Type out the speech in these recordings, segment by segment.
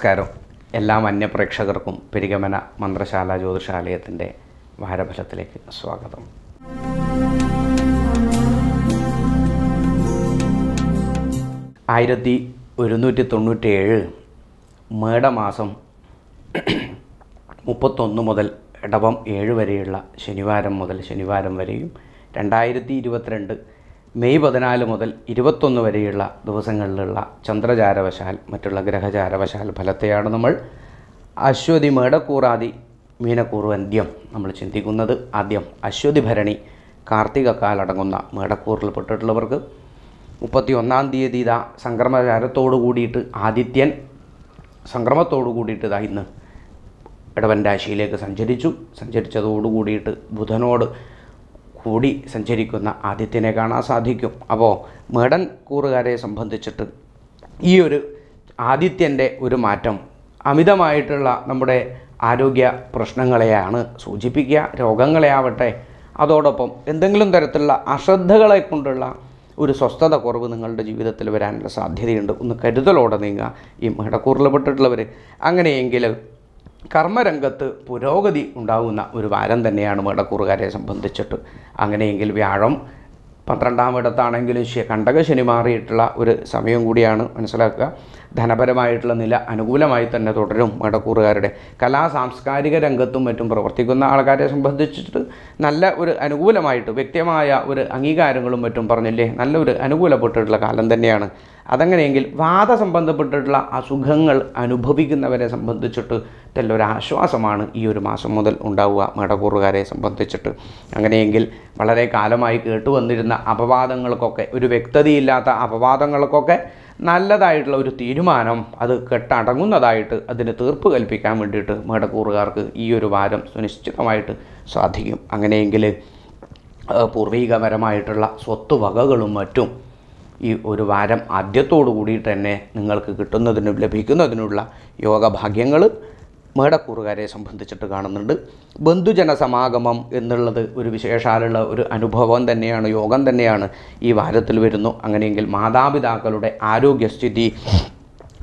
നമസ്കാരം എല്ലാ മന്യപ്രേക്ഷകർക്കും പെരുകമന മന്ത്രശാല ജ്യോതിഷാലയത്തിൻ്റെ വാരഫലത്തിലേക്ക് സ്വാഗതം ആയിരത്തി ഒരുന്നൂറ്റി തൊണ്ണൂറ്റേഴ് മേടമാസം മുപ്പത്തൊന്ന് മുതൽ ഇടവം ഏഴ് വരെയുള്ള ശനിവാരം മുതൽ ശനിവാരം വരെയും രണ്ടായിരത്തി ഇരുപത്തിരണ്ട് മെയ് പതിനാല് മുതൽ ഇരുപത്തൊന്ന് വരെയുള്ള ദിവസങ്ങളിലുള്ള ചന്ദ്രചാരവശാൽ മറ്റുള്ള ഗ്രഹചാരവശാൽ ഫലത്തെയാണ് നമ്മൾ അശ്വതി മേടക്കൂറാതി മീനക്കൂറുവന്ധ്യം നമ്മൾ ചിന്തിക്കുന്നത് ആദ്യം അശ്വതി ഭരണി കാർത്തിക കാലടങ്ങുന്ന മേടക്കൂറിൽ പെട്ടിട്ടുള്ളവർക്ക് മുപ്പത്തി ഒന്നാം തീയതി ഇതാ സംക്രമചാരത്തോടു കൂടിയിട്ട് ആദിത്യൻ സംക്രമത്തോടു കൂടിയിട്ട് ഇതാ ഇന്ന് ഇടവൻ രാശിയിലേക്ക് സഞ്ചരിച്ചു സഞ്ചരിച്ചതോട് കൂടിയിട്ട് ബുധനോട് കൂടി സഞ്ചരിക്കുന്ന ആദിത്യനെ കാണാൻ സാധിക്കും അപ്പോൾ മേടൻ കൂറുകാരെ സംബന്ധിച്ചിട്ട് ഈ ഒരു ആദിത്യൻ്റെ ഒരു മാറ്റം അമിതമായിട്ടുള്ള നമ്മുടെ ആരോഗ്യ പ്രശ്നങ്ങളെയാണ് സൂചിപ്പിക്കുക രോഗങ്ങളെയാവട്ടെ അതോടൊപ്പം എന്തെങ്കിലും തരത്തിലുള്ള അശ്രദ്ധകളെ കൊണ്ടുള്ള ഒരു സ്വസ്ഥത കുറവ് നിങ്ങളുടെ ജീവിതത്തിൽ വരാനുള്ള സാധ്യതയുണ്ട് ഒന്ന് കരുതലോടെ നീങ്ങുക ഈ മേടക്കൂറിൽ പെട്ടിട്ടുള്ളവർ അങ്ങനെയെങ്കിൽ കർമ്മരംഗത്ത് പുരോഗതി ഉണ്ടാകുന്ന ഒരു വാരം തന്നെയാണ് മേടക്കൂറുകാരെ സംബന്ധിച്ചിട്ട് അങ്ങനെയെങ്കിൽ വ്യാഴം പന്ത്രണ്ടാം ഇടത്താണെങ്കിൽ കണ്ടക ശനി മാറിയിട്ടുള്ള ഒരു സമയം കൂടിയാണ് മനസ്സിലാക്കുക ധനപരമായിട്ടുള്ള നില അനുകൂലമായി തന്നെ തുടരും മടക്കൂറുകാരുടെ കലാ സാംസ്കാരിക രംഗത്തും മറ്റും പ്രവർത്തിക്കുന്ന ആൾക്കാരെ സംബന്ധിച്ചിട്ട് നല്ല ഒരു അനുകൂലമായിട്ട് വ്യക്തമായ ഒരു അംഗീകാരങ്ങളും മറ്റും പറഞ്ഞില്ലേ നല്ലൊരു അനുകൂലപ്പെട്ടിട്ടുള്ള കാലം തന്നെയാണ് അതങ്ങനെയെങ്കിൽ വാദ സംബന്ധപ്പെട്ടിട്ടുള്ള അസുഖങ്ങൾ അനുഭവിക്കുന്നവരെ സംബന്ധിച്ചിട്ട് ആശ്വാസമാണ് ഈ ഒരു മാസം മുതൽ ഉണ്ടാവുക മടക്കൂറുകാരെ സംബന്ധിച്ചിട്ട് അങ്ങനെയെങ്കിൽ വളരെ കാലമായി കേട്ടുവന്നിരുന്ന അപവാദങ്ങൾക്കൊക്കെ ഒരു വ്യക്തതയില്ലാത്ത അപവാദങ്ങൾക്കൊക്കെ നല്ലതായിട്ടുള്ള ഒരു തീരുമാനം അത് കെട്ടടങ്ങുന്നതായിട്ട് അതിന് തീർപ്പ് കൽപ്പിക്കാൻ വേണ്ടിയിട്ട് മേടക്കൂറുകാർക്ക് ഈ ഒരു വാരം സുനിശ്ചിതമായിട്ട് സാധിക്കും അങ്ങനെയെങ്കിൽ പൂർവീകപരമായിട്ടുള്ള സ്വത്തുവകകളും മറ്റും ഈ ഒരു വാരം ആദ്യത്തോടു കൂടി തന്നെ നിങ്ങൾക്ക് കിട്ടുന്നതിനും ലഭിക്കുന്നതിനുള്ള യോഗഭാഗ്യങ്ങൾ മേടക്കൂറുകാരെ സംബന്ധിച്ചിട്ട് കാണുന്നുണ്ട് ബന്ധുജന സമാഗമം എന്നുള്ളത് ഒരു വിശേഷാലുള്ള ഒരു അനുഭവം തന്നെയാണ് യോഗം തന്നെയാണ് ഈ വാരത്തിൽ വരുന്നു അങ്ങനെയെങ്കിൽ മാതാപിതാക്കളുടെ ആരോഗ്യസ്ഥിതി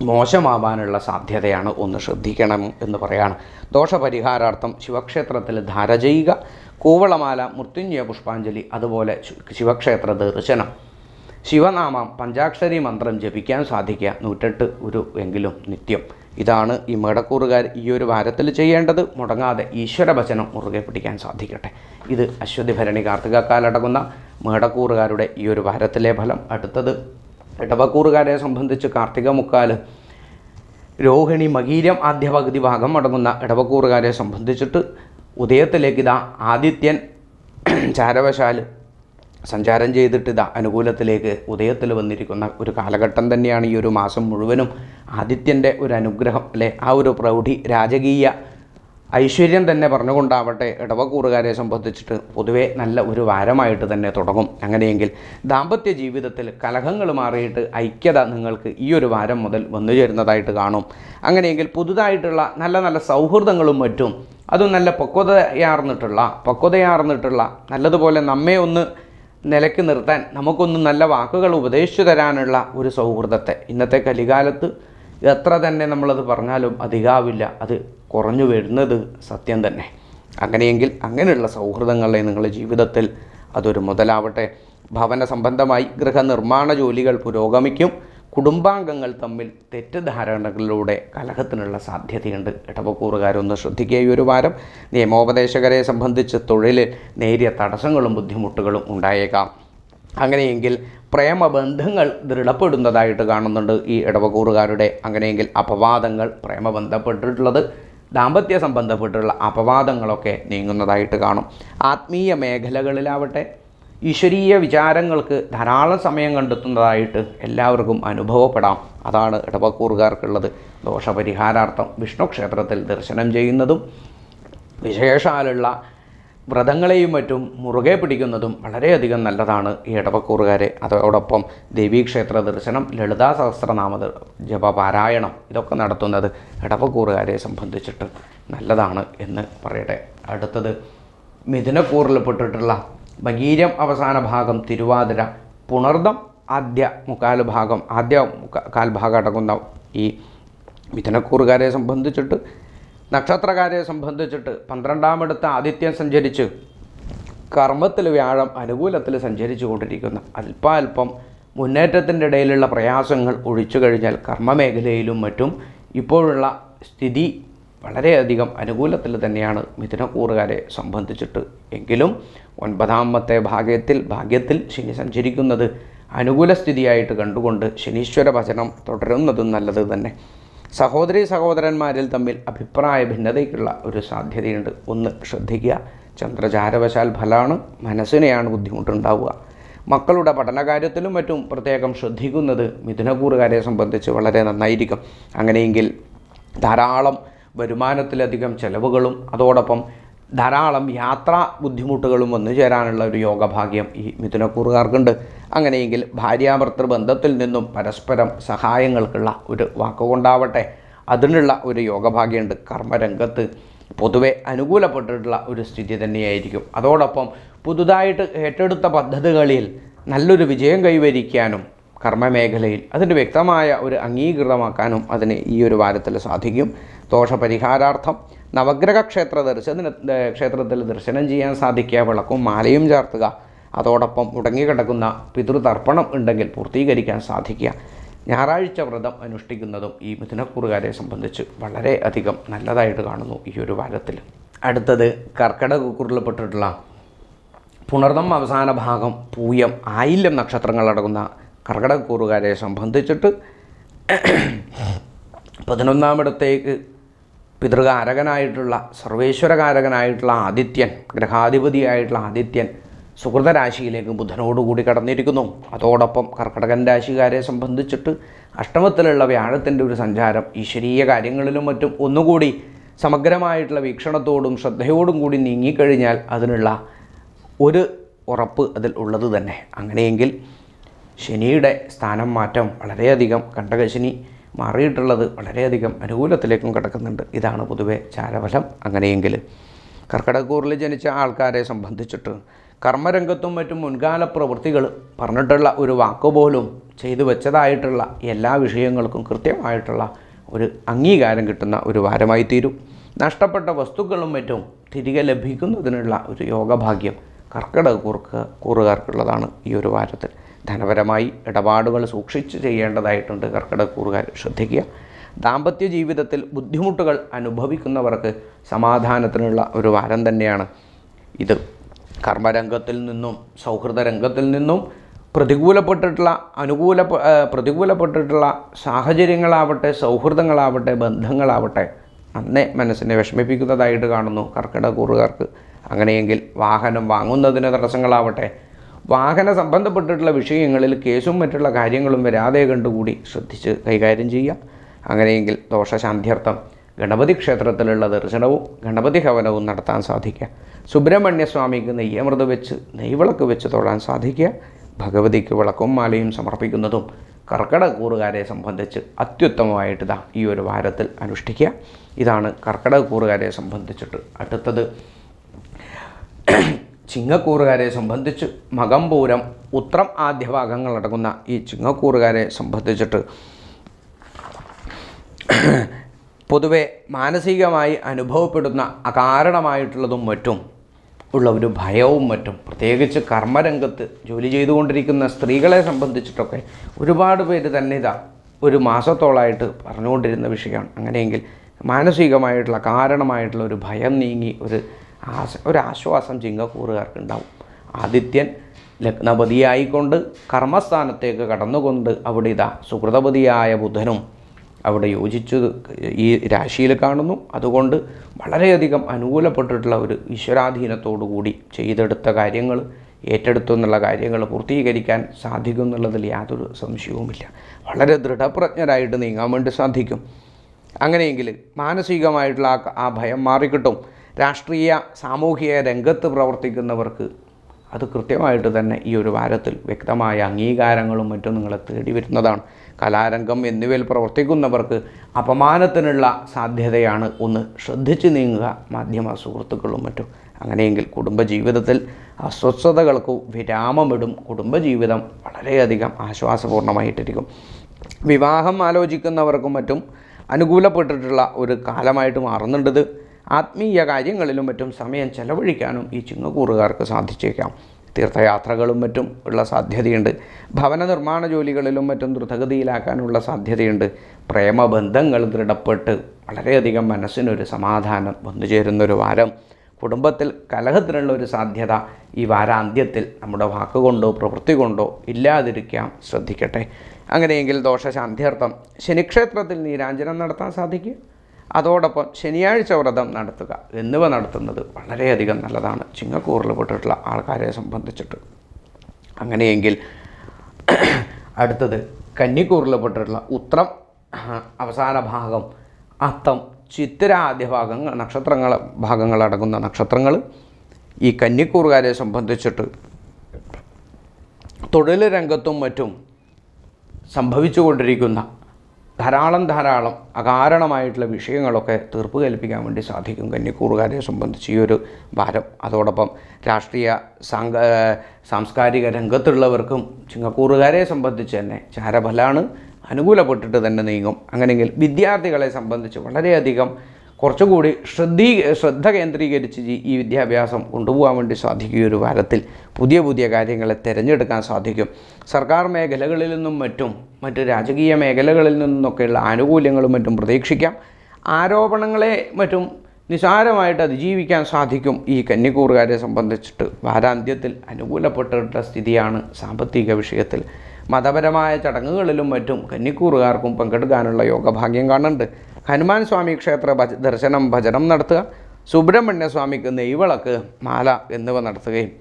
മോശമാവാനുള്ള സാധ്യതയാണ് ഒന്ന് ശ്രദ്ധിക്കണം എന്ന് പറയാണ് ദോഷപരിഹാരാർത്ഥം ശിവക്ഷേത്രത്തിൽ ധാര ചെയ്യുക കൂവളമാല മൃത്യുഞ്ജയ പുഷ്പാഞ്ജലി അതുപോലെ ശിവക്ഷേത്ര ദർശനം ശിവനാമം പഞ്ചാക്ഷരി മന്ത്രം ജപിക്കാൻ സാധിക്കുക നൂറ്റെട്ട് ഒരു എങ്കിലും നിത്യം ഇതാണ് ഈ മേടക്കൂറുകാർ ഈ ഒരു വാരത്തിൽ ചെയ്യേണ്ടത് മുടങ്ങാതെ ഈശ്വര ഭജനം മുറുകെ പിടിക്കാൻ സാധിക്കട്ടെ ഇത് അശ്വതി ഭരണി കാർത്തികക്കാലടങ്ങുന്ന മേടക്കൂറുകാരുടെ ഈ ഒരു വാരത്തിലെ ഫലം അടുത്തത് ഇടവക്കൂറുകാരെ സംബന്ധിച്ച് കാർത്തിക മുക്കാൽ രോഹിണി മകീരം ആദ്യ പകുതി ഭാഗം അടങ്ങുന്ന ഇടവക്കൂറുകാരെ സംബന്ധിച്ചിട്ട് ഉദയത്തിലേക്ക് ഇതാ ആദിത്യൻ ചാരവശാൽ സഞ്ചാരം ചെയ്തിട്ട് ഇത് അനുകൂലത്തിലേക്ക് ഉദയത്തിൽ വന്നിരിക്കുന്ന ഒരു കാലഘട്ടം തന്നെയാണ് ഈ ഒരു മാസം മുഴുവനും ആദിത്യൻ്റെ ഒരു അനുഗ്രഹം അല്ലെ ആ ഒരു പ്രൗഢി രാജകീയ ഐശ്വര്യം തന്നെ പറഞ്ഞുകൊണ്ടാവട്ടെ ഇടവക്കൂറുകാരെ സംബന്ധിച്ചിട്ട് പൊതുവെ നല്ല ഒരു വാരമായിട്ട് തന്നെ തുടങ്ങും അങ്ങനെയെങ്കിൽ ദാമ്പത്യ ജീവിതത്തിൽ കലഹങ്ങൾ മാറിയിട്ട് ഐക്യത നിങ്ങൾക്ക് ഈ ഒരു വാരം മുതൽ വന്നു ചേരുന്നതായിട്ട് കാണും അങ്ങനെയെങ്കിൽ പുതുതായിട്ടുള്ള നല്ല നല്ല സൗഹൃദങ്ങളും മറ്റും അതും നല്ല പക്വതയാർന്നിട്ടുള്ള പക്വതയാർന്നിട്ടുള്ള നല്ലതുപോലെ നമ്മെ ഒന്ന് നിലയ്ക്ക് നിർത്താൻ നമുക്കൊന്ന് നല്ല വാക്കുകൾ ഉപദേശിച്ചു തരാനുള്ള ഒരു സൗഹൃദത്തെ ഇന്നത്തെ കലികാലത്ത് എത്ര തന്നെ നമ്മളത് പറഞ്ഞാലും അധികാവില്ല അത് കുറഞ്ഞു വരുന്നത് സത്യം തന്നെ അങ്ങനെയെങ്കിൽ അങ്ങനെയുള്ള സൗഹൃദങ്ങളെ നിങ്ങളുടെ ജീവിതത്തിൽ അതൊരു മുതലാവട്ടെ ഭവന സംബന്ധമായി ഗൃഹനിർമ്മാണ ജോലികൾ പുരോഗമിക്കും കുടുംബാംഗങ്ങൾ തമ്മിൽ തെറ്റിദ്ധാരണകളിലൂടെ കലഹത്തിനുള്ള സാധ്യതയുണ്ട് ഇടവക്കൂറുകാരൊന്ന് ശ്രദ്ധിക്കുക ഈ ഒരു വാരം നിയമോപദേശകരെ സംബന്ധിച്ച് തൊഴിലിൽ നേരിയ തടസ്സങ്ങളും ബുദ്ധിമുട്ടുകളും ഉണ്ടായേക്കാം അങ്ങനെയെങ്കിൽ പ്രേമബന്ധങ്ങൾ ദൃഢപ്പെടുന്നതായിട്ട് കാണുന്നുണ്ട് ഈ ഇടവകൂറുകാരുടെ അങ്ങനെയെങ്കിൽ അപവാദങ്ങൾ പ്രേമബന്ധപ്പെട്ടിട്ടുള്ളത് ദാമ്പത്യ സംബന്ധപ്പെട്ടുള്ള അപവാദങ്ങളൊക്കെ നീങ്ങുന്നതായിട്ട് കാണും ആത്മീയ മേഖലകളിലാവട്ടെ ഈശ്വരീയ വിചാരങ്ങൾക്ക് ധാരാളം സമയം കണ്ടെത്തുന്നതായിട്ട് എല്ലാവർക്കും അനുഭവപ്പെടാം അതാണ് ഇടവക്കൂറുകാർക്കുള്ളത് ദോഷപരിഹാരാർത്ഥം വിഷ്ണു ക്ഷേത്രത്തിൽ ദർശനം ചെയ്യുന്നതും വിശേഷാലുള്ള വ്രതങ്ങളെയും മറ്റും മുറുകെ പിടിക്കുന്നതും വളരെയധികം നല്ലതാണ് ഈ ഇടവക്കൂറുകാരെ അതോടൊപ്പം ദേവീക്ഷേത്ര ദർശനം ലളിതാ സഹസ്രനാമ ജപപാരായണം ഇതൊക്കെ നടത്തുന്നത് ഇടവക്കൂറുകാരെ സംബന്ധിച്ചിട്ട് നല്ലതാണ് എന്ന് പറയട്ടെ അടുത്തത് മിഥുനക്കൂറിൽ പെട്ടിട്ടുള്ള ഭഗീരം അവസാന ഭാഗം തിരുവാതിര പുണർദം ആദ്യ മുക്കാൽ ഭാഗം ആദ്യ കാൽഭാഗം അടങ്ങുന്ന ഈ മിഥനക്കൂറുകാരെ സംബന്ധിച്ചിട്ട് നക്ഷത്രകാരെ സംബന്ധിച്ചിട്ട് പന്ത്രണ്ടാമിടത്ത് ആദിത്യം സഞ്ചരിച്ച് കർമ്മത്തിൽ വ്യാഴം അനുകൂലത്തിൽ സഞ്ചരിച്ചു കൊണ്ടിരിക്കുന്ന അല്പാൽപ്പം മുന്നേറ്റത്തിൻ്റെ ഇടയിലുള്ള പ്രയാസങ്ങൾ ഒഴിച്ചു കഴിഞ്ഞാൽ കർമ്മമേഖലയിലും മറ്റും ഇപ്പോഴുള്ള സ്ഥിതി വളരെയധികം അനുകൂലത്തിൽ തന്നെയാണ് മിഥുനക്കൂറുകാരെ സംബന്ധിച്ചിട്ട് എങ്കിലും ഒൻപതാമത്തെ ഭാഗ്യത്തിൽ ഭാഗ്യത്തിൽ ശനി സഞ്ചരിക്കുന്നത് അനുകൂല സ്ഥിതിയായിട്ട് കണ്ടുകൊണ്ട് ശനീശ്വര ഭജനം തുടരുന്നതും നല്ലത് തന്നെ സഹോദരി സഹോദരന്മാരിൽ തമ്മിൽ അഭിപ്രായ ഭിന്നതയ്ക്കുള്ള ഒരു സാധ്യതയുണ്ട് ഒന്ന് ശ്രദ്ധിക്കുക ചന്ദ്രചാരവശാൽ ഫലമാണ് മനസ്സിനെയാണ് ബുദ്ധിമുട്ടുണ്ടാവുക മക്കളുടെ പഠനകാര്യത്തിലും മറ്റും പ്രത്യേകം ശ്രദ്ധിക്കുന്നത് മിഥുനക്കൂറുകാരെ സംബന്ധിച്ച് വളരെ നന്നായിരിക്കും അങ്ങനെയെങ്കിൽ ധാരാളം വരുമാനത്തിലധികം ചെലവുകളും അതോടൊപ്പം ധാരാളം യാത്രാ ബുദ്ധിമുട്ടുകളും വന്നു ചേരാനുള്ള ഒരു യോഗഭാഗ്യം ഈ മിഥുനക്കൂറുകാർക്കുണ്ട് അങ്ങനെയെങ്കിൽ ഭാര്യാഭർത്തൃ ബന്ധത്തിൽ നിന്നും പരസ്പരം സഹായങ്ങൾക്കുള്ള ഒരു വാക്കുകൊണ്ടാവട്ടെ അതിനുള്ള ഒരു യോഗഭാഗ്യമുണ്ട് കർമ്മരംഗത്ത് പൊതുവെ അനുകൂലപ്പെട്ടിട്ടുള്ള ഒരു സ്ഥിതി തന്നെയായിരിക്കും അതോടൊപ്പം പുതുതായിട്ട് ഏറ്റെടുത്ത പദ്ധതികളിൽ നല്ലൊരു വിജയം കൈവരിക്കാനും കർമ്മമേഖലയിൽ അതിന് വ്യക്തമായ ഒരു അംഗീകൃതമാക്കാനും അതിന് ഈ ഒരു വാരത്തിൽ സാധിക്കും ദോഷപരിഹാരാർത്ഥം നവഗ്രഹ ക്ഷേത്ര ദർശന ക്ഷേത്രത്തിൽ ദർശനം ചെയ്യാൻ സാധിക്കുക വിളക്കും മാലയും ചേർത്തുക അതോടൊപ്പം മുടങ്ങിക്കിടക്കുന്ന പിതൃതർപ്പണം ഉണ്ടെങ്കിൽ പൂർത്തീകരിക്കാൻ സാധിക്കുക ഞായറാഴ്ച വ്രതം അനുഷ്ഠിക്കുന്നതും ഈ മിഥുനക്കൂറുകാരെ സംബന്ധിച്ച് വളരെ അധികം നല്ലതായിട്ട് കാണുന്നു ഈ ഒരു വാരത്തിൽ അടുത്തത് കർക്കിടകൂറിൽപ്പെട്ടിട്ടുള്ള പുണർന്നം അവസാന ഭാഗം പൂയം ആയില്യം നക്ഷത്രങ്ങളടങ്ങുന്ന കർക്കിടകൂറുകാരെ സംബന്ധിച്ചിട്ട് പതിനൊന്നാമിടത്തേക്ക് പിതൃകാരകനായിട്ടുള്ള സർവേശ്വരകാരകനായിട്ടുള്ള ആദിത്യൻ ഗ്രഹാധിപതിയായിട്ടുള്ള ആദിത്യൻ സുഹൃതരാശിയിലേക്ക് ബുധനോടുകൂടി കടന്നിരിക്കുന്നു അതോടൊപ്പം കർക്കടകൻ രാശിക്കാരെ സംബന്ധിച്ചിട്ട് അഷ്ടമത്തിലുള്ള വ്യാഴത്തിൻ്റെ ഒരു സഞ്ചാരം ഈശ്വരീയ കാര്യങ്ങളിലും മറ്റും ഒന്നുകൂടി സമഗ്രമായിട്ടുള്ള വീക്ഷണത്തോടും ശ്രദ്ധയോടും കൂടി നീങ്ങിക്കഴിഞ്ഞാൽ അതിനുള്ള ഒരു ഉറപ്പ് അതിൽ ഉള്ളത് തന്നെ അങ്ങനെയെങ്കിൽ ശനിയുടെ സ്ഥാനം മാറ്റം വളരെയധികം കണ്ടകശനി മാറിയിട്ടുള്ളത് വളരെയധികം അനുകൂലത്തിലേക്കും കിടക്കുന്നുണ്ട് ഇതാണ് പൊതുവെ ചാരഫലം അങ്ങനെയെങ്കിൽ കർക്കിടകൂറിൽ ജനിച്ച ആൾക്കാരെ സംബന്ധിച്ചിട്ട് കർമ്മരംഗത്തും മറ്റും മുൻകാല പ്രവൃത്തികൾ പറഞ്ഞിട്ടുള്ള ഒരു വാക്കുപോലും ചെയ്തു വെച്ചതായിട്ടുള്ള എല്ലാ വിഷയങ്ങൾക്കും കൃത്യമായിട്ടുള്ള ഒരു അംഗീകാരം കിട്ടുന്ന ഒരു വാരമായി തീരും നഷ്ടപ്പെട്ട വസ്തുക്കളും മറ്റും തിരികെ ലഭിക്കുന്നതിനുള്ള ഒരു യോഗഭാഗ്യം കർക്കിടകൂർക്ക് കൂറുകാർക്കുള്ളതാണ് ഈ ഒരു വാരത്തിൽ ധനപരമായി ഇടപാടുകൾ സൂക്ഷിച്ച് ചെയ്യേണ്ടതായിട്ടുണ്ട് കർക്കിടക്കൂറുകാർ ശ്രദ്ധിക്കുക ദാമ്പത്യ ജീവിതത്തിൽ ബുദ്ധിമുട്ടുകൾ അനുഭവിക്കുന്നവർക്ക് സമാധാനത്തിനുള്ള ഒരു വാരം തന്നെയാണ് ഇത് കർമ്മരംഗത്തിൽ നിന്നും സൗഹൃദ രംഗത്തിൽ നിന്നും പ്രതികൂലപ്പെട്ടിട്ടുള്ള അനുകൂല പ്രതികൂലപ്പെട്ടിട്ടുള്ള സാഹചര്യങ്ങളാവട്ടെ സൗഹൃദങ്ങളാവട്ടെ ബന്ധങ്ങളാവട്ടെ അന്നേ മനസ്സിനെ വിഷമിപ്പിക്കുന്നതായിട്ട് കാണുന്നു കർക്കിടകൂറുകാർക്ക് അങ്ങനെയെങ്കിൽ വാഹനം വാങ്ങുന്നതിന് തടസ്സങ്ങളാവട്ടെ വാഹന സംബന്ധപ്പെട്ടിട്ടുള്ള വിഷയങ്ങളിൽ കേസും മറ്റുള്ള കാര്യങ്ങളും വരാതെ കണ്ടുകൂടി ശ്രദ്ധിച്ച് കൈകാര്യം ചെയ്യാം അങ്ങനെയെങ്കിൽ ദോഷശാന്ത്യർത്ഥം ഗണപതി ക്ഷേത്രത്തിലുള്ള ദർശനവും ഗണപതി ഹവനവും നടത്താൻ സാധിക്കുക സുബ്രഹ്മണ്യസ്വാമിക്ക് നെയ്യമൃത് വെച്ച് നെയ്വിളക്ക് വെച്ച് തൊഴാൻ സാധിക്കുക ഭഗവതിക്ക് വിളക്കും മാലയും സമർപ്പിക്കുന്നതും കർക്കിടകൂറുകാരെ സംബന്ധിച്ച് അത്യുത്തമമായിട്ട് ഇതാ ഈ ഒരു വാരത്തിൽ അനുഷ്ഠിക്കുക ഇതാണ് കർക്കിടകൂറുകാരെ സംബന്ധിച്ചിട്ട് അടുത്തത് ചിങ്ങക്കൂറുകാരെ സംബന്ധിച്ച് മകംപൂരം ഉത്രം ആദ്യഭാഗങ്ങൾ അടങ്ങുന്ന ഈ ചിങ്ങക്കൂറുകാരെ സംബന്ധിച്ചിട്ട് പൊതുവെ മാനസികമായി അനുഭവപ്പെടുന്ന അകാരണമായിട്ടുള്ളതും മറ്റും ഉള്ള ഒരു ഭയവും മറ്റും പ്രത്യേകിച്ച് കർമ്മരംഗത്ത് ജോലി ചെയ്തുകൊണ്ടിരിക്കുന്ന സ്ത്രീകളെ സംബന്ധിച്ചിട്ടൊക്കെ ഒരുപാട് പേര് തന്നെ ഇതാ ഒരു മാസത്തോളമായിട്ട് പറഞ്ഞുകൊണ്ടിരുന്ന വിഷയമാണ് അങ്ങനെയെങ്കിൽ മാനസികമായിട്ടുള്ള കാരണമായിട്ടുള്ള ഒരു ഭയം നീങ്ങി ഒരു ആശ ഒരാശ്വാസം ചിങ്ങക്കൂറുകാർക്കുണ്ടാവും ആദിത്യൻ ലഗ്നപതിയായിക്കൊണ്ട് കർമ്മസ്ഥാനത്തേക്ക് കടന്നുകൊണ്ട് അവിടെ ഇതാ സുഹൃതപതിയായ ബുധനും അവിടെ യോജിച്ചു ഈ രാശിയിൽ കാണുന്നു അതുകൊണ്ട് വളരെയധികം അനുകൂലപ്പെട്ടിട്ടുള്ള ഒരു ഈശ്വരാധീനത്തോടു കൂടി ചെയ്തെടുത്ത കാര്യങ്ങൾ ഏറ്റെടുത്തു എന്നുള്ള കാര്യങ്ങൾ പൂർത്തീകരിക്കാൻ സാധിക്കും എന്നുള്ളതിൽ യാതൊരു സംശയവുമില്ല വളരെ ദൃഢപ്രജ്ഞരായിട്ട് നീങ്ങാൻ വേണ്ടി സാധിക്കും അങ്ങനെയെങ്കിൽ മാനസികമായിട്ടുള്ള ആ ഭയം മാറിക്കിട്ടും രാഷ്ട്രീയ സാമൂഹിക രംഗത്ത് പ്രവർത്തിക്കുന്നവർക്ക് അത് കൃത്യമായിട്ട് തന്നെ ഈ ഒരു വാരത്തിൽ വ്യക്തമായ അംഗീകാരങ്ങളും മറ്റും നിങ്ങളെ തേടി വരുന്നതാണ് കലാരംഗം എന്നിവയിൽ പ്രവർത്തിക്കുന്നവർക്ക് അപമാനത്തിനുള്ള സാധ്യതയാണ് ഒന്ന് ശ്രദ്ധിച്ചു നീങ്ങുക മാധ്യമ സുഹൃത്തുക്കളും മറ്റും അങ്ങനെയെങ്കിൽ കുടുംബജീവിതത്തിൽ അസ്വസ്ഥതകൾക്ക് വിരാമമിടും കുടുംബജീവിതം വളരെയധികം ആശ്വാസപൂർണ്ണമായിട്ടിരിക്കും വിവാഹം ആലോചിക്കുന്നവർക്കും മറ്റും അനുകൂലപ്പെട്ടിട്ടുള്ള ഒരു കാലമായിട്ട് മാറുന്നുണ്ടത് ആത്മീയ കാര്യങ്ങളിലും മറ്റും സമയം ചെലവഴിക്കാനും ഈ ചിങ്ങക്കൂറുകാർക്ക് സാധിച്ചേക്കാം തീർത്ഥയാത്രകളും മറ്റും ഉള്ള സാധ്യതയുണ്ട് ഭവന നിർമ്മാണ ജോലികളിലും മറ്റും ദ്രുതഗതിയിലാക്കാനുള്ള സാധ്യതയുണ്ട് പ്രേമബന്ധങ്ങൾ ദൃഢപ്പെട്ട് വളരെയധികം മനസ്സിനൊരു സമാധാനം വന്നു ചേരുന്നൊരു വാരം കുടുംബത്തിൽ കലഹത്തിനുള്ള ഒരു സാധ്യത ഈ വാരാന്ത്യത്തിൽ നമ്മുടെ വാക്കുകൊണ്ടോ പ്രവൃത്തി കൊണ്ടോ ഇല്ലാതിരിക്കാം ശ്രദ്ധിക്കട്ടെ അങ്ങനെയെങ്കിൽ ദോഷശാന്ത്യർത്ഥം ശനിക്ഷേത്രത്തിൽ നീരാഞ്ജനം നടത്താൻ സാധിക്കും അതോടൊപ്പം ശനിയാഴ്ച വ്രതം നടത്തുക എന്നിവ നടത്തുന്നത് വളരെയധികം നല്ലതാണ് ചിങ്ങക്കൂറിൽ പെട്ടിട്ടുള്ള ആൾക്കാരെ സംബന്ധിച്ചിട്ട് അങ്ങനെയെങ്കിൽ അടുത്തത് കന്നിക്കൂറിൽ പെട്ടിട്ടുള്ള ഉത്രം അവസാന ഭാഗം അത്തം ചിത്തിര ആദ്യ ഭാഗങ്ങൾ നക്ഷത്രങ്ങൾ ഭാഗങ്ങൾ അടങ്ങുന്ന നക്ഷത്രങ്ങൾ ഈ കന്നിക്കൂറുകാരെ സംബന്ധിച്ചിട്ട് തൊഴിൽ രംഗത്തും മറ്റും സംഭവിച്ചുകൊണ്ടിരിക്കുന്ന ധാരാളം ധാരാളം അകാരണമായിട്ടുള്ള വിഷയങ്ങളൊക്കെ തീർപ്പ് കൽപ്പിക്കാൻ വേണ്ടി സാധിക്കും കന്നിക്കൂറുകാരെ സംബന്ധിച്ച് ഈ ഒരു ഭാരം അതോടൊപ്പം രാഷ്ട്രീയ സാങ്ക സാംസ്കാരിക രംഗത്തുള്ളവർക്കും ചിങ്ങക്കൂറുകാരെ സംബന്ധിച്ച് തന്നെ ചാരഫലാണ് അനുകൂലപ്പെട്ടിട്ട് തന്നെ നീങ്ങും അങ്ങനെയെങ്കിൽ വിദ്യാർത്ഥികളെ സംബന്ധിച്ച് വളരെയധികം കുറച്ചുകൂടി ശ്രദ്ധീ ശ്രദ്ധ കേന്ദ്രീകരിച്ച് ഈ വിദ്യാഭ്യാസം കൊണ്ടുപോകാൻ വേണ്ടി സാധിക്കും ഒരു വാരത്തിൽ പുതിയ പുതിയ കാര്യങ്ങളെ തിരഞ്ഞെടുക്കാൻ സാധിക്കും സർക്കാർ മേഖലകളിൽ നിന്നും മറ്റും മറ്റ് രാജകീയ മേഖലകളിൽ നിന്നൊക്കെയുള്ള ആനുകൂല്യങ്ങളും മറ്റും പ്രതീക്ഷിക്കാം ആരോപണങ്ങളെ മറ്റും നിസാരമായിട്ട് അതിജീവിക്കാൻ സാധിക്കും ഈ കന്നിക്കൂറുകാരെ സംബന്ധിച്ചിട്ട് വാരാന്ത്യത്തിൽ അനുകൂലപ്പെട്ട സ്ഥിതിയാണ് സാമ്പത്തിക വിഷയത്തിൽ മതപരമായ ചടങ്ങുകളിലും മറ്റും കന്നിക്കൂറുകാർക്കും പങ്കെടുക്കാനുള്ള യോഗഭാഗ്യം കാണുന്നുണ്ട് ഹനുമാൻ സ്വാമി ക്ഷേത്ര ദർശനം ഭജനം നടത്തുക സുബ്രഹ്മണ്യസ്വാമിക്ക് നെയ്വിളക്ക് മാല എന്നിവ നടത്തുകയും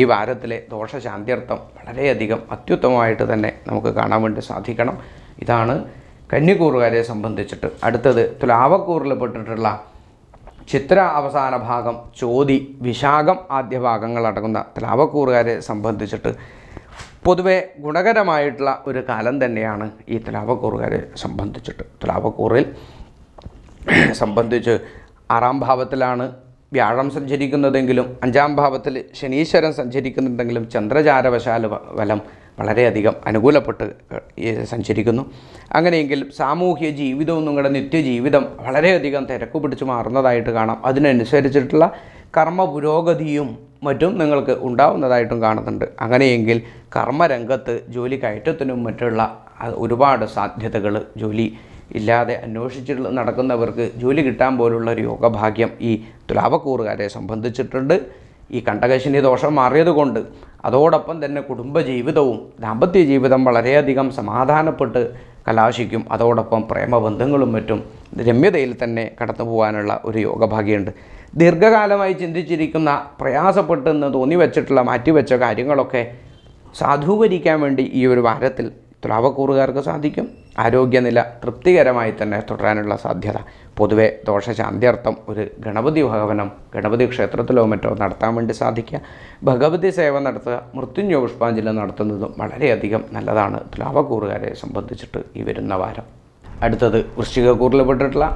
ഈ വാരത്തിലെ ദോഷശാന്ത്യർത്ഥം വളരെയധികം അത്യുത്തമമായിട്ട് തന്നെ നമുക്ക് കാണാൻ വേണ്ടി സാധിക്കണം ഇതാണ് കന്നിക്കൂറുകാരെ സംബന്ധിച്ചിട്ട് അടുത്തത് തുലാവക്കൂറിൽ പെട്ടിട്ടുള്ള ചിത്ര അവസാന ഭാഗം ചോതി വിശാഖം ആദ്യ ഭാഗങ്ങളടങ്ങുന്ന തുലാവക്കൂറുകാരെ സംബന്ധിച്ചിട്ട് പൊതുവെ ഗുണകരമായിട്ടുള്ള ഒരു കാലം തന്നെയാണ് ഈ തുലാവക്കൂറുകാരെ സംബന്ധിച്ചിട്ട് തുലാവക്കൂറിൽ സംബന്ധിച്ച് ആറാം ഭാവത്തിലാണ് വ്യാഴം സഞ്ചരിക്കുന്നതെങ്കിലും അഞ്ചാം ഭാവത്തിൽ ശനീശ്വരം സഞ്ചരിക്കുന്നുണ്ടെങ്കിലും ചന്ദ്രചാരവശാല വലം വളരെയധികം അനുകൂലപ്പെട്ട് സഞ്ചരിക്കുന്നു അങ്ങനെയെങ്കിൽ സാമൂഹ്യ ജീവിതവും നിങ്ങളുടെ നിത്യജീവിതം വളരെയധികം തിരക്ക് പിടിച്ച് മാറുന്നതായിട്ട് കാണാം അതിനനുസരിച്ചിട്ടുള്ള കർമ്മ പുരോഗതിയും മറ്റും നിങ്ങൾക്ക് ഉണ്ടാവുന്നതായിട്ടും കാണുന്നുണ്ട് അങ്ങനെയെങ്കിൽ കർമ്മരംഗത്ത് ജോലി കയറ്റത്തിനും മറ്റുള്ള ഒരുപാട് സാധ്യതകൾ ജോലി ഇല്ലാതെ അന്വേഷിച്ച് നടക്കുന്നവർക്ക് ജോലി കിട്ടാൻ പോലുള്ള ഒരു യോഗഭാഗ്യം ഈ തുലാവക്കൂറുകാരെ സംബന്ധിച്ചിട്ടുണ്ട് ഈ കണ്ടകശിനി ദോഷം മാറിയതുകൊണ്ട് അതോടൊപ്പം തന്നെ കുടുംബജീവിതവും ദാമ്പത്യ ജീവിതം വളരെയധികം സമാധാനപ്പെട്ട് കലാശിക്കും അതോടൊപ്പം പ്രേമബന്ധങ്ങളും മറ്റും രമ്യതയിൽ തന്നെ കടന്നു പോകാനുള്ള ഒരു യോഗഭാഗ്യമുണ്ട് ദീർഘകാലമായി ചിന്തിച്ചിരിക്കുന്ന പ്രയാസപ്പെട്ടെന്ന് തോന്നി വെച്ചിട്ടുള്ള മാറ്റിവെച്ച കാര്യങ്ങളൊക്കെ സാധൂകരിക്കാൻ വേണ്ടി ഈ ഒരു വാരത്തിൽ തുലാവക്കൂറുകാർക്ക് സാധിക്കും ആരോഗ്യനില തൃപ്തികരമായി തന്നെ തുടരാനുള്ള സാധ്യത പൊതുവെ ദോഷശാന്ത്യർത്ഥം ഒരു ഗണപതി ഭവനം ഗണപതി ക്ഷേത്രത്തിലോ മറ്റോ നടത്താൻ വേണ്ടി സാധിക്കുക ഭഗവതി സേവ നടത്തുക മൃത്യുഞ്ജ പുഷ്പാഞ്ജലി നടത്തുന്നതും വളരെയധികം നല്ലതാണ് തുലാവക്കൂറുകാരെ സംബന്ധിച്ചിട്ട് ഈ വരുന്ന വാരം അടുത്തത് വൃശ്ചികക്കൂറിൽ പെട്ടിട്ടുള്ള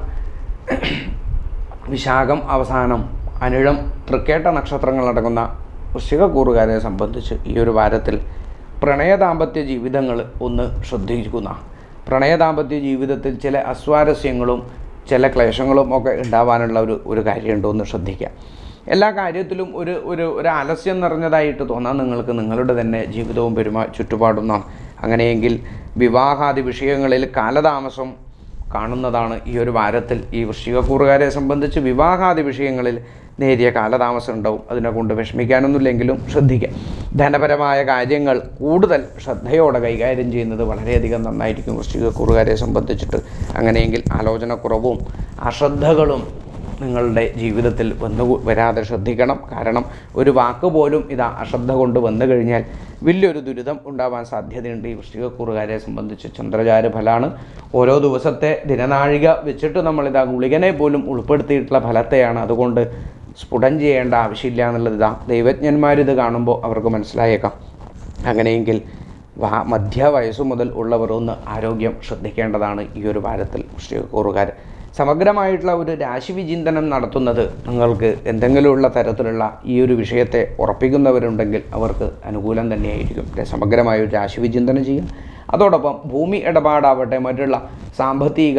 വിശാഖം അവസാനം അനിഴം തൃക്കേട്ട നക്ഷത്രങ്ങളടങ്ങുന്ന വൃശ്ചികക്കൂറുകാരെ സംബന്ധിച്ച് ഈ ഒരു വാരത്തിൽ ദാമ്പത്യ ജീവിതങ്ങൾ ഒന്ന് ശ്രദ്ധിക്കുന്ന ദാമ്പത്യ ജീവിതത്തിൽ ചില അസ്വാരസ്യങ്ങളും ചില ക്ലേശങ്ങളും ഒക്കെ ഉണ്ടാവാനുള്ള ഒരു ഒരു കാര്യമുണ്ടോ എന്ന് ശ്രദ്ധിക്കുക എല്ലാ കാര്യത്തിലും ഒരു ഒരു ഒരു ആലസ്യം നിറഞ്ഞതായിട്ട് തോന്നാം നിങ്ങൾക്ക് നിങ്ങളുടെ തന്നെ ജീവിതവും പെരുമാ ചുറ്റുപാടും നാം അങ്ങനെയെങ്കിൽ വിവാഹാദി വിഷയങ്ങളിൽ കാലതാമസം കാണുന്നതാണ് ഈ ഒരു വാരത്തിൽ ഈ വൃശ്ചികക്കൂറുകാരെ സംബന്ധിച്ച് വിവാഹാദി വിഷയങ്ങളിൽ നേരിയ കാലതാമസം ഉണ്ടാവും അതിനെ കൊണ്ട് വിഷമിക്കാനൊന്നുമില്ലെങ്കിലും ശ്രദ്ധിക്കാം ധനപരമായ കാര്യങ്ങൾ കൂടുതൽ ശ്രദ്ധയോടെ കൈകാര്യം ചെയ്യുന്നത് വളരെയധികം നന്നായിരിക്കും വൃശ്ചികക്കൂറുകാരെ സംബന്ധിച്ചിട്ട് അങ്ങനെയെങ്കിൽ ആലോചനക്കുറവും അശ്രദ്ധകളും നിങ്ങളുടെ ജീവിതത്തിൽ വന്നു വരാതെ ശ്രദ്ധിക്കണം കാരണം ഒരു വാക്ക് പോലും ഇത് അശ്രദ്ധ കൊണ്ട് വന്നു കഴിഞ്ഞാൽ വലിയൊരു ദുരിതം ഉണ്ടാവാൻ സാധ്യതയുണ്ട് ഈ വൃഷ്ടികക്കൂറുകാരെ സംബന്ധിച്ച് ചന്ദ്രചാര ഫലമാണ് ഓരോ ദിവസത്തെ ദിനനാഴിക വെച്ചിട്ട് നമ്മളിതാ ഗുളികനെ പോലും ഉൾപ്പെടുത്തിയിട്ടുള്ള ഫലത്തെയാണ് അതുകൊണ്ട് സ്ഫുടം ചെയ്യേണ്ട ആവശ്യമില്ല എന്നുള്ളത് ഇതാ ദൈവജ്ഞന്മാരിത് കാണുമ്പോൾ അവർക്ക് മനസ്സിലായേക്കാം അങ്ങനെയെങ്കിൽ മധ്യ വയസ്സു മുതൽ ഉള്ളവർ ഒന്ന് ആരോഗ്യം ശ്രദ്ധിക്കേണ്ടതാണ് ഈ ഒരു വാരത്തിൽ വൃഷ്ടികക്കൂറുകാർ സമഗ്രമായിട്ടുള്ള ഒരു രാശിവിചിന്തനം നടത്തുന്നത് നിങ്ങൾക്ക് എന്തെങ്കിലുമുള്ള തരത്തിലുള്ള ഈ ഒരു വിഷയത്തെ ഉറപ്പിക്കുന്നവരുണ്ടെങ്കിൽ അവർക്ക് അനുകൂലം തന്നെയായിരിക്കും സമഗ്രമായ ഒരു രാശിവിചിന്തനം ചെയ്യും അതോടൊപ്പം ഭൂമി ഇടപാടാവട്ടെ മറ്റുള്ള സാമ്പത്തിക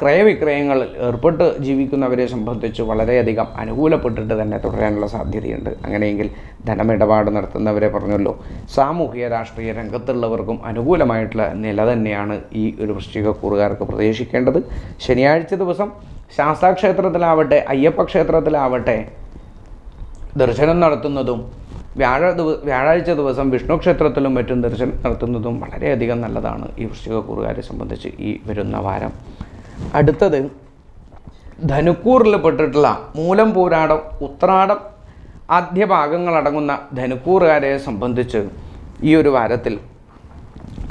ക്രയവിക്രയങ്ങളിൽ ഏർപ്പെട്ട് ജീവിക്കുന്നവരെ സംബന്ധിച്ച് വളരെയധികം അനുകൂലപ്പെട്ടിട്ട് തന്നെ തുടരാനുള്ള സാധ്യതയുണ്ട് അങ്ങനെയെങ്കിൽ ധനമിടപാട് നടത്തുന്നവരെ പറഞ്ഞല്ലോ സാമൂഹിക രാഷ്ട്രീയ രംഗത്തുള്ളവർക്കും അനുകൂലമായിട്ടുള്ള നില തന്നെയാണ് ഈ ഒരു കൂറുകാർക്ക് പ്രതീക്ഷിക്കേണ്ടത് ശനിയാഴ്ച ദിവസം ശാസ്താക്ഷേത്രത്തിലാവട്ടെ അയ്യപ്പ ക്ഷേത്രത്തിലാവട്ടെ ദർശനം നടത്തുന്നതും വ്യാഴ ദിവ വ്യാഴാഴ്ച ദിവസം വിഷ്ണു ക്ഷേത്രത്തിലും മറ്റും ദർശനം നടത്തുന്നതും വളരെയധികം നല്ലതാണ് ഈ വൃശ്ചിക കൂറുകാരെ സംബന്ധിച്ച് ഈ വരുന്ന വാരം അടുത്തത് ധനുക്കൂറിൽ പെട്ടിട്ടുള്ള മൂലം പോരാടം ഉത്രാടം ആദ്യ ഭാഗങ്ങളടങ്ങുന്ന ധനുക്കൂറുകാരെ സംബന്ധിച്ച് ഈ ഒരു വാരത്തിൽ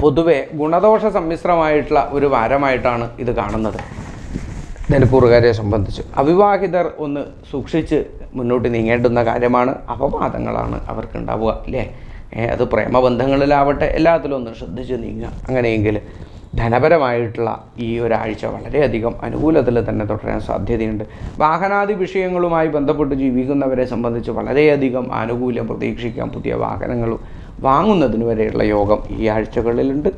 പൊതുവെ ഗുണദോഷ സമ്മിശ്രമായിട്ടുള്ള ഒരു വാരമായിട്ടാണ് ഇത് കാണുന്നത് ധനുക്കൂറുകാരെ സംബന്ധിച്ച് അവിവാഹിതർ ഒന്ന് സൂക്ഷിച്ച് മുന്നോട്ട് നീങ്ങേണ്ടുന്ന കാര്യമാണ് അപവാദങ്ങളാണ് അവർക്കുണ്ടാവുക അല്ലേ അത് പ്രേമബന്ധങ്ങളിലാവട്ടെ എല്ലാത്തിലും ഒന്ന് ശ്രദ്ധിച്ച് നീങ്ങുക അങ്ങനെയെങ്കിൽ ധനപരമായിട്ടുള്ള ഈ ഒരാഴ്ച വളരെയധികം അനുകൂലത്തിൽ തന്നെ തുടരാൻ സാധ്യതയുണ്ട് വാഹനാദി വിഷയങ്ങളുമായി ബന്ധപ്പെട്ട് ജീവിക്കുന്നവരെ സംബന്ധിച്ച് വളരെയധികം ആനുകൂല്യം പ്രതീക്ഷിക്കാം പുതിയ വാഹനങ്ങൾ വാങ്ങുന്നതിന് വരെയുള്ള യോഗം ഈ ആഴ്ചകളിലുണ്ട്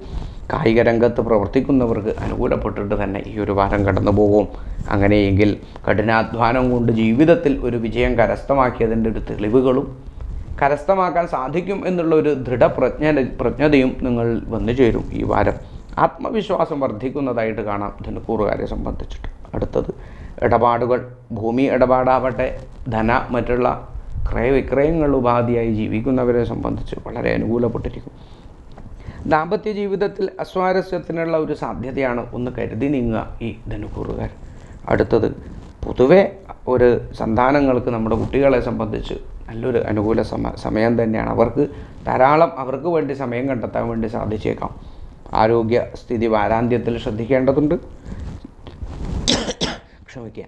കായിക രംഗത്ത് പ്രവർത്തിക്കുന്നവർക്ക് അനുകൂലപ്പെട്ടിട്ട് തന്നെ ഈ ഒരു വാരം കടന്നു പോകും അങ്ങനെയെങ്കിൽ കഠിനാധ്വാനം കൊണ്ട് ജീവിതത്തിൽ ഒരു വിജയം കരസ്ഥമാക്കിയതിൻ്റെ ഒരു തെളിവുകളും കരസ്ഥമാക്കാൻ സാധിക്കും എന്നുള്ള ഒരു പ്രജ്ഞ പ്രജ്ഞതയും നിങ്ങൾ വന്നു ചേരും ഈ വാരം ആത്മവിശ്വാസം വർദ്ധിക്കുന്നതായിട്ട് കാണാം ധനുക്കൂറുകാരെ സംബന്ധിച്ചിട്ട് അടുത്തത് ഇടപാടുകൾ ഭൂമി ഇടപാടാവട്ടെ ധന മറ്റുള്ള ക്രയവിക്രയങ്ങൾ ഉപാധിയായി ജീവിക്കുന്നവരെ സംബന്ധിച്ച് വളരെ അനുകൂലപ്പെട്ടിരിക്കും ദാമ്പത്യ ജീവിതത്തിൽ അസ്വാരസ്യത്തിനുള്ള ഒരു സാധ്യതയാണ് ഒന്ന് കരുതി നീങ്ങുക ഈ ധനുക്കൂറുകാർ അടുത്തത് പൊതുവെ ഒരു സന്താനങ്ങൾക്ക് നമ്മുടെ കുട്ടികളെ സംബന്ധിച്ച് നല്ലൊരു അനുകൂല സമയം തന്നെയാണ് അവർക്ക് ധാരാളം അവർക്ക് വേണ്ടി സമയം കണ്ടെത്താൻ വേണ്ടി സാധിച്ചേക്കാം ആരോഗ്യ സ്ഥിതി വാരാന്ത്യത്തിൽ ശ്രദ്ധിക്കേണ്ടതുണ്ട് ക്ഷമിക്കുക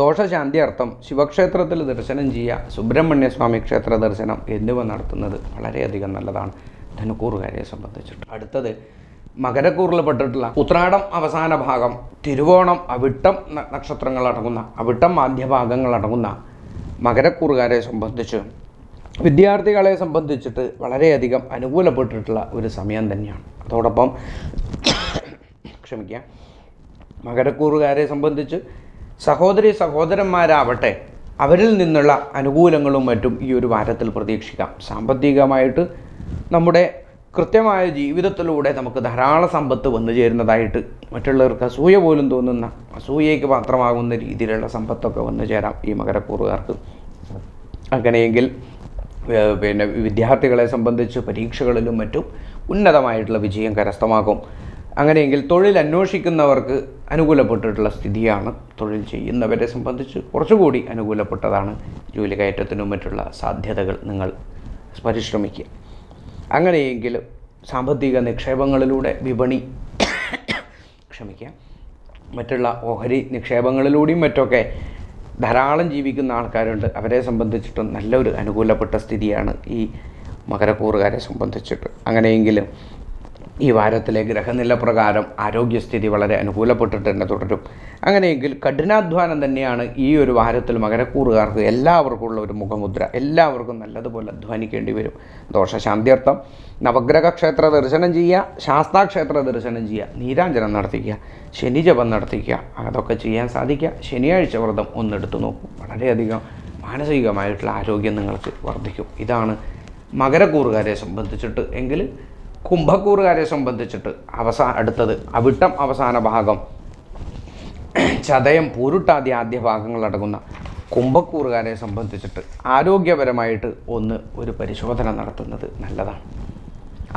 ദോഷശാന്തി അർത്ഥം ശിവക്ഷേത്രത്തിൽ ദർശനം ചെയ്യുക സുബ്രഹ്മണ്യസ്വാമി ക്ഷേത്ര ദർശനം എന്നിവ നടത്തുന്നത് വളരെയധികം നല്ലതാണ് ധനുക്കൂറുകാരെ സംബന്ധിച്ചിട്ട് അടുത്തത് മകരക്കൂറിൽ പെട്ടിട്ടുള്ള ഉത്രാടം അവസാന ഭാഗം തിരുവോണം അവിട്ടം നക്ഷത്രങ്ങൾ അടങ്ങുന്ന അവിട്ടം ആദ്യ അടങ്ങുന്ന മകരക്കൂറുകാരെ സംബന്ധിച്ച് വിദ്യാർത്ഥികളെ സംബന്ധിച്ചിട്ട് വളരെയധികം അനുകൂലപ്പെട്ടിട്ടുള്ള ഒരു സമയം തന്നെയാണ് അതോടൊപ്പം ക്ഷമിക്കുക മകരക്കൂറുകാരെ സംബന്ധിച്ച് സഹോദരി സഹോദരന്മാരാവട്ടെ അവരിൽ നിന്നുള്ള അനുകൂലങ്ങളും മറ്റും ഈ ഒരു വാരത്തിൽ പ്രതീക്ഷിക്കാം സാമ്പത്തികമായിട്ട് നമ്മുടെ കൃത്യമായ ജീവിതത്തിലൂടെ നമുക്ക് ധാരാളം സമ്പത്ത് വന്നു ചേരുന്നതായിട്ട് മറ്റുള്ളവർക്ക് അസൂയ പോലും തോന്നുന്ന അസൂയയ്ക്ക് പാത്രമാകുന്ന രീതിയിലുള്ള സമ്പത്തൊക്കെ വന്നു ചേരാം ഈ മകരക്കൂറുകാർക്ക് അങ്ങനെയെങ്കിൽ പിന്നെ വിദ്യാർത്ഥികളെ സംബന്ധിച്ച് പരീക്ഷകളിലും മറ്റും ഉന്നതമായിട്ടുള്ള വിജയം കരസ്ഥമാക്കും അങ്ങനെയെങ്കിൽ തൊഴിൽ അന്വേഷിക്കുന്നവർക്ക് അനുകൂലപ്പെട്ടിട്ടുള്ള സ്ഥിതിയാണ് തൊഴിൽ ചെയ്യുന്നവരെ സംബന്ധിച്ച് കുറച്ചുകൂടി അനുകൂലപ്പെട്ടതാണ് ജോലി കയറ്റത്തിനും മറ്റുള്ള സാധ്യതകൾ നിങ്ങൾ പരിശ്രമിക്കുക അങ്ങനെയെങ്കിൽ സാമ്പത്തിക നിക്ഷേപങ്ങളിലൂടെ വിപണി ക്ഷമിക്കുക മറ്റുള്ള ഓഹരി നിക്ഷേപങ്ങളിലൂടെയും മറ്റൊക്കെ ധാരാളം ജീവിക്കുന്ന ആൾക്കാരുണ്ട് അവരെ സംബന്ധിച്ചിട്ടും നല്ലൊരു അനുകൂലപ്പെട്ട സ്ഥിതിയാണ് ഈ മകരക്കൂറുകാരെ സംബന്ധിച്ചിട്ട് അങ്ങനെയെങ്കിലും ഈ വാരത്തിലെ ഗ്രഹനില പ്രകാരം ആരോഗ്യസ്ഥിതി വളരെ അനുകൂലപ്പെട്ടിട്ടുണ്ട് തുടരും അങ്ങനെയെങ്കിൽ കഠിനാധ്വാനം തന്നെയാണ് ഈ ഒരു വാരത്തിൽ മകരക്കൂറുകാർക്ക് എല്ലാവർക്കും ഉള്ള ഒരു മുഖമുദ്ര എല്ലാവർക്കും നല്ലതുപോലെ അധ്വാനിക്കേണ്ടി വരും ദോഷശാന്തിയർത്ഥം നവഗ്രഹ ക്ഷേത്ര ദർശനം ചെയ്യുക ശാസ്താക്ഷേത്ര ദർശനം ചെയ്യുക നീരാഞ്ജനം നടത്തിക്കുക ശനിജപം നടത്തിക്കുക അതൊക്കെ ചെയ്യാൻ സാധിക്കുക ശനിയാഴ്ച വ്രതം ഒന്നെടുത്തു നോക്കും വളരെയധികം മാനസികമായിട്ടുള്ള ആരോഗ്യം നിങ്ങൾക്ക് വർദ്ധിക്കും ഇതാണ് മകരക്കൂറുകാരെ സംബന്ധിച്ചിട്ട് എങ്കിൽ കുംഭക്കൂറുകാരെ സംബന്ധിച്ചിട്ട് അവസാന അടുത്തത് അവിട്ടം അവസാന ഭാഗം ചതയം പൂരുട്ടാതി ആദ്യ ഭാഗങ്ങളടങ്ങുന്ന കുംഭക്കൂറുകാരെ സംബന്ധിച്ചിട്ട് ആരോഗ്യപരമായിട്ട് ഒന്ന് ഒരു പരിശോധന നടത്തുന്നത് നല്ലതാണ്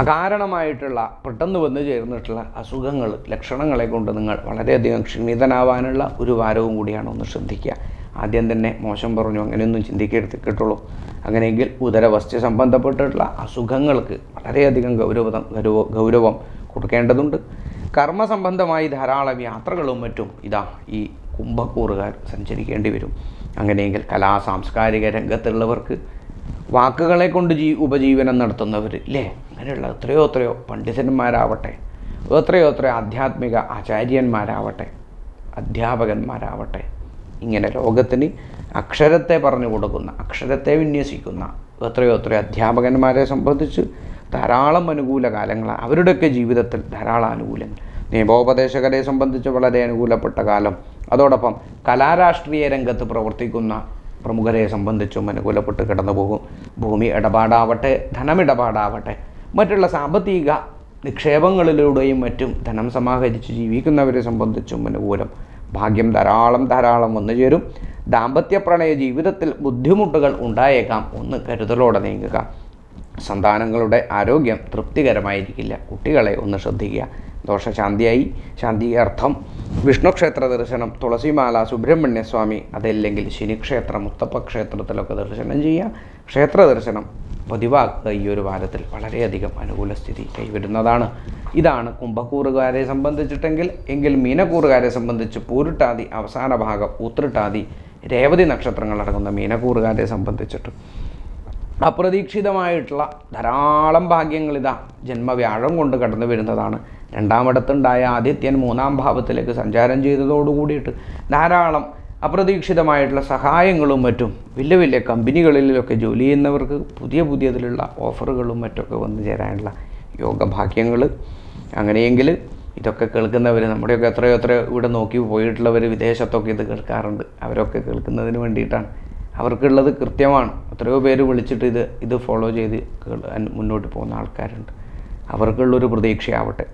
അകാരണമായിട്ടുള്ള പെട്ടെന്ന് വന്നു ചേർന്നിട്ടുള്ള അസുഖങ്ങൾ ലക്ഷണങ്ങളെ കൊണ്ട് നിങ്ങൾ വളരെയധികം ക്ഷീണിതനാവാനുള്ള ഒരു വാരവും കൂടിയാണ് ഒന്ന് ശ്രദ്ധിക്കുക ആദ്യം തന്നെ മോശം പറഞ്ഞു അങ്ങനെയൊന്നും ചിന്തിക്കരുത് കേട്ടുള്ളൂ അങ്ങനെയെങ്കിൽ ഉദരവസ്ഥ സംബന്ധപ്പെട്ടിട്ടുള്ള അസുഖങ്ങൾക്ക് വളരെയധികം ഗൗരവം ഗൗരവം കൊടുക്കേണ്ടതുണ്ട് കർമ്മസംബന്ധമായി ധാരാളം യാത്രകളും മറ്റും ഇതാ ഈ കുംഭക്കൂറുകാർ സഞ്ചരിക്കേണ്ടി വരും അങ്ങനെയെങ്കിൽ കലാ സാംസ്കാരിക രംഗത്തുള്ളവർക്ക് വാക്കുകളെ കൊണ്ട് ജീ ഉപജീവനം നടത്തുന്നവർ ഇല്ലേ അങ്ങനെയുള്ള എത്രയോ എത്രയോ പണ്ഡിതന്മാരാവട്ടെ എത്രയോ എത്രയോ ആധ്യാത്മിക ആചാര്യന്മാരാവട്ടെ അധ്യാപകന്മാരാവട്ടെ ഇങ്ങനെ ലോകത്തിന് അക്ഷരത്തെ പറഞ്ഞു കൊടുക്കുന്ന അക്ഷരത്തെ വിന്യസിക്കുന്ന എത്രയോ എത്രയോ അധ്യാപകന്മാരെ സംബന്ധിച്ച് ധാരാളം അനുകൂല കാലങ്ങൾ അവരുടെയൊക്കെ ജീവിതത്തിൽ ധാരാളം അനുകൂലങ്ങൾ നിയമോപദേശകരെ സംബന്ധിച്ച് വളരെ അനുകൂലപ്പെട്ട കാലം അതോടൊപ്പം കലാരാഷ്ട്രീയ രംഗത്ത് പ്രവർത്തിക്കുന്ന പ്രമുഖരെ സംബന്ധിച്ചും അനുകൂലപ്പെട്ട് കിടന്നു പോകും ഭൂമി ഇടപാടാവട്ടെ ധനമിടപാടാവട്ടെ മറ്റുള്ള സാമ്പത്തിക നിക്ഷേപങ്ങളിലൂടെയും മറ്റും ധനം സമാഹരിച്ച് ജീവിക്കുന്നവരെ സംബന്ധിച്ചും അനുകൂലം ഭാഗ്യം ധാരാളം ധാരാളം വന്നു ചേരും ദാമ്പത്യ പ്രണയ ജീവിതത്തിൽ ബുദ്ധിമുട്ടുകൾ ഉണ്ടായേക്കാം ഒന്ന് കരുതലോടെ നീങ്ങുക സന്താനങ്ങളുടെ ആരോഗ്യം തൃപ്തികരമായിരിക്കില്ല കുട്ടികളെ ഒന്ന് ശ്രദ്ധിക്കുക ദോഷശാന്തിയായി ശാന്തി അർത്ഥം വിഷ്ണുക്ഷേത്ര ദർശനം തുളസിമാല സുബ്രഹ്മണ്യസ്വാമി അതല്ലെങ്കിൽ ശനിക്ഷേത്രം മുത്തപ്പ ക്ഷേത്രത്തിലൊക്കെ ദർശനം ചെയ്യുക ക്ഷേത്ര ദർശനം പതിവാക്കുക ഈ ഒരു വാരത്തിൽ വളരെയധികം അനുകൂല സ്ഥിതി കൈവിടുന്നതാണ് ഇതാണ് കുംഭക്കൂറുകാരെ സംബന്ധിച്ചിട്ടെങ്കിൽ എങ്കിൽ മീനക്കൂറുകാരെ സംബന്ധിച്ച് പൂരിട്ടാതി അവസാന ഭാഗം ഉത്രട്ടാതി രേവതി നക്ഷത്രങ്ങൾ അടങ്ങുന്ന മീനക്കൂറുകാരെ സംബന്ധിച്ചിട്ട് അപ്രതീക്ഷിതമായിട്ടുള്ള ധാരാളം ഭാഗ്യങ്ങൾ ഇതാ ജന്മവ്യാഴം കൊണ്ട് കടന്നു വരുന്നതാണ് രണ്ടാമിടത്തുണ്ടായ ആദിത്യൻ മൂന്നാം ഭാവത്തിലേക്ക് സഞ്ചാരം ചെയ്തതോടുകൂടിയിട്ട് ധാരാളം അപ്രതീക്ഷിതമായിട്ടുള്ള സഹായങ്ങളും മറ്റും വലിയ വലിയ കമ്പനികളിലൊക്കെ ജോലി ചെയ്യുന്നവർക്ക് പുതിയ പുതിയതിലുള്ള ഓഫറുകളും മറ്റൊക്കെ വന്നു ചേരാനുള്ള യോഗഭാഗ്യങ്ങൾ അങ്ങനെയെങ്കിൽ ഇതൊക്കെ കേൾക്കുന്നവർ നമ്മുടെയൊക്കെ എത്രയോ എത്രയോ ഇവിടെ നോക്കി പോയിട്ടുള്ളവർ വിദേശത്തൊക്കെ ഇത് കേൾക്കാറുണ്ട് അവരൊക്കെ കേൾക്കുന്നതിന് വേണ്ടിയിട്ടാണ് അവർക്കുള്ളത് കൃത്യമാണ് എത്രയോ പേര് വിളിച്ചിട്ട് ഇത് ഇത് ഫോളോ ചെയ്ത് മുന്നോട്ട് പോകുന്ന ആൾക്കാരുണ്ട് അവർക്കുള്ളൊരു പ്രതീക്ഷയാവട്ടെ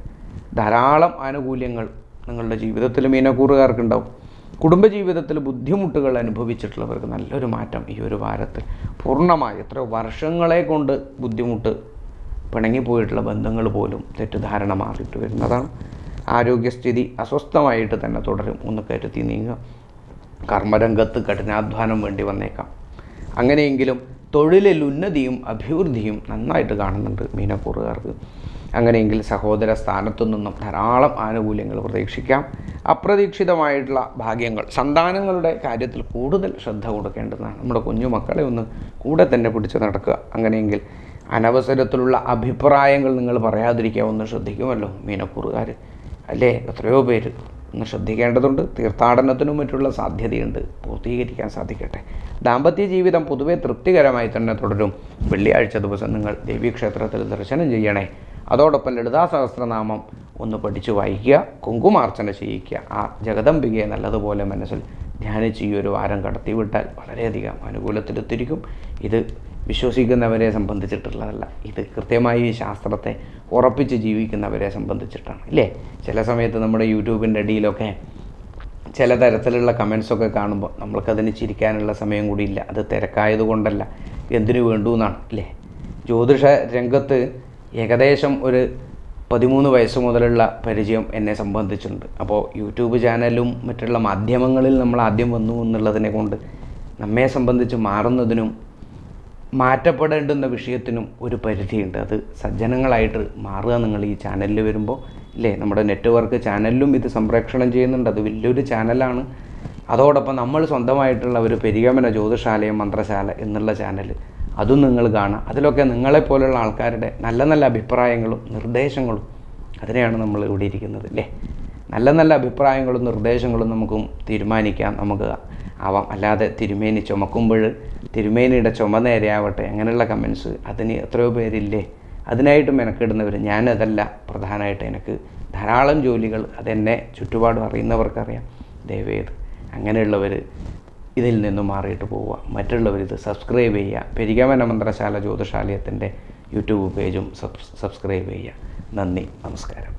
ധാരാളം ആനുകൂല്യങ്ങൾ നിങ്ങളുടെ ജീവിതത്തിൽ മീനക്കൂറുകാർക്കുണ്ടാവും കുടുംബജീവിതത്തിൽ ബുദ്ധിമുട്ടുകൾ അനുഭവിച്ചിട്ടുള്ളവർക്ക് നല്ലൊരു മാറ്റം ഈ ഒരു വാരത്തിൽ പൂർണ്ണമായി എത്ര വർഷങ്ങളെ കൊണ്ട് ബുദ്ധിമുട്ട് പിണങ്ങിപ്പോയിട്ടുള്ള ബന്ധങ്ങൾ പോലും തെറ്റിദ്ധാരണ മാറിയിട്ട് വരുന്നതാണ് ആരോഗ്യസ്ഥിതി അസ്വസ്ഥമായിട്ട് തന്നെ തുടരും ഒന്ന് കരുതി നീങ്ങുക കർമ്മരംഗത്ത് കഠിനാധ്വാനം വേണ്ടി വന്നേക്കാം അങ്ങനെയെങ്കിലും തൊഴിലിൽ ഉന്നതിയും അഭിവൃദ്ധിയും നന്നായിട്ട് കാണുന്നുണ്ട് മീനക്കൂറുകാർക്ക് അങ്ങനെയെങ്കിൽ സഹോദര സ്ഥാനത്തു നിന്നും ധാരാളം ആനുകൂല്യങ്ങൾ പ്രതീക്ഷിക്കാം അപ്രതീക്ഷിതമായിട്ടുള്ള ഭാഗ്യങ്ങൾ സന്താനങ്ങളുടെ കാര്യത്തിൽ കൂടുതൽ ശ്രദ്ധ കൊടുക്കേണ്ടതാണ് നമ്മുടെ കുഞ്ഞുമക്കളെ ഒന്ന് കൂടെ തന്നെ പിടിച്ച് നടക്കുക അങ്ങനെയെങ്കിൽ അനവസരത്തിലുള്ള അഭിപ്രായങ്ങൾ നിങ്ങൾ പറയാതിരിക്കുക ഒന്ന് ശ്രദ്ധിക്കുമല്ലോ മീനക്കൂറുകാർ അല്ലേ എത്രയോ പേര് ഒന്ന് ശ്രദ്ധിക്കേണ്ടതുണ്ട് തീർത്ഥാടനത്തിനും മറ്റുള്ള സാധ്യതയുണ്ട് പൂർത്തീകരിക്കാൻ സാധിക്കട്ടെ ദാമ്പത്യ ജീവിതം പൊതുവെ തൃപ്തികരമായി തന്നെ തുടരും വെള്ളിയാഴ്ച ദിവസം നിങ്ങൾ ദേവീക്ഷേത്രത്തിൽ ദർശനം ചെയ്യണേ അതോടൊപ്പം ലളിതാ സഹസ്രനാമം ഒന്ന് പഠിച്ചു വായിക്കുക കുങ്കുമാർച്ചന ചെയ്യിക്കുക ആ ജഗദംബികയെ നല്ലതുപോലെ മനസ്സിൽ ധ്യാനിച്ച് ഈ ഒരു വാരം കടത്തിവിട്ടാൽ വളരെയധികം അനുകൂലത്തിലെത്തിരിക്കും ഇത് വിശ്വസിക്കുന്നവരെ സംബന്ധിച്ചിട്ടുള്ളതല്ല ഇത് കൃത്യമായി ശാസ്ത്രത്തെ ഉറപ്പിച്ച് ജീവിക്കുന്നവരെ സംബന്ധിച്ചിട്ടാണ് ഇല്ലേ ചില സമയത്ത് നമ്മുടെ യൂട്യൂബിൻ്റെ അടിയിലൊക്കെ ചില തരത്തിലുള്ള കമൻസൊക്കെ കാണുമ്പോൾ നമ്മൾക്കതിന് ചിരിക്കാനുള്ള സമയം കൂടിയില്ല അത് തിരക്കായതുകൊണ്ടല്ല എന്തിനു വേണ്ടു എന്നാണ് അല്ലേ ജ്യോതിഷ രംഗത്ത് ഏകദേശം ഒരു പതിമൂന്ന് വയസ്സ് മുതലുള്ള പരിചയം എന്നെ സംബന്ധിച്ചിട്ടുണ്ട് അപ്പോൾ യൂട്യൂബ് ചാനലും മറ്റുള്ള മാധ്യമങ്ങളിൽ നമ്മൾ ആദ്യം വന്നു എന്നുള്ളതിനെ കൊണ്ട് നമ്മെ സംബന്ധിച്ച് മാറുന്നതിനും മാറ്റപ്പെടേണ്ടുന്ന വിഷയത്തിനും ഒരു പരിധിയുണ്ട് അത് സജ്ജനങ്ങളായിട്ട് മാറുക നിങ്ങൾ ഈ ചാനലിൽ വരുമ്പോൾ ഇല്ലേ നമ്മുടെ നെറ്റ്വർക്ക് ചാനലിലും ഇത് സംപ്രേക്ഷണം ചെയ്യുന്നുണ്ട് അത് വലിയൊരു ചാനലാണ് അതോടൊപ്പം നമ്മൾ സ്വന്തമായിട്ടുള്ള ഒരു പെരിയമ്പന ജ്യോതിശാലയും മന്ത്രശാല എന്നുള്ള ചാനൽ അതും നിങ്ങൾ കാണുക അതിലൊക്കെ നിങ്ങളെപ്പോലുള്ള ആൾക്കാരുടെ നല്ല നല്ല അഭിപ്രായങ്ങളും നിർദ്ദേശങ്ങളും അതിനെയാണ് നമ്മൾ ഇവിടെ ഇരിക്കുന്നത് അല്ലേ നല്ല നല്ല അഭിപ്രായങ്ങളും നിർദ്ദേശങ്ങളും നമുക്കും തീരുമാനിക്കാം നമുക്ക് ആവാം അല്ലാതെ തിരുമേനി ചുമക്കുമ്പോൾ തിരുമേനിയുടെ ചുമ നേരെയാവട്ടെ അങ്ങനെയുള്ള കമൻസ് അതിന് എത്രയോ പേരില്ലേ അതിനായിട്ടും മെനക്കെടുന്നവർ ഞാനതല്ല പ്രധാനമായിട്ട് എനിക്ക് ധാരാളം ജോലികൾ അതെന്നെ ചുറ്റുപാടും അറിയുന്നവർക്കറിയാം ദയവേത് അങ്ങനെയുള്ളവർ ഇതിൽ നിന്നും മാറിയിട്ട് പോവുക മറ്റുള്ളവർ ഇത് സബ്സ്ക്രൈബ് ചെയ്യുക പെരികമന മന്ത്രശാല ജ്യോതിഷാലയത്തിൻ്റെ യൂട്യൂബ് പേജും സബ്സ്ക്രൈബ് ചെയ്യുക നന്ദി നമസ്കാരം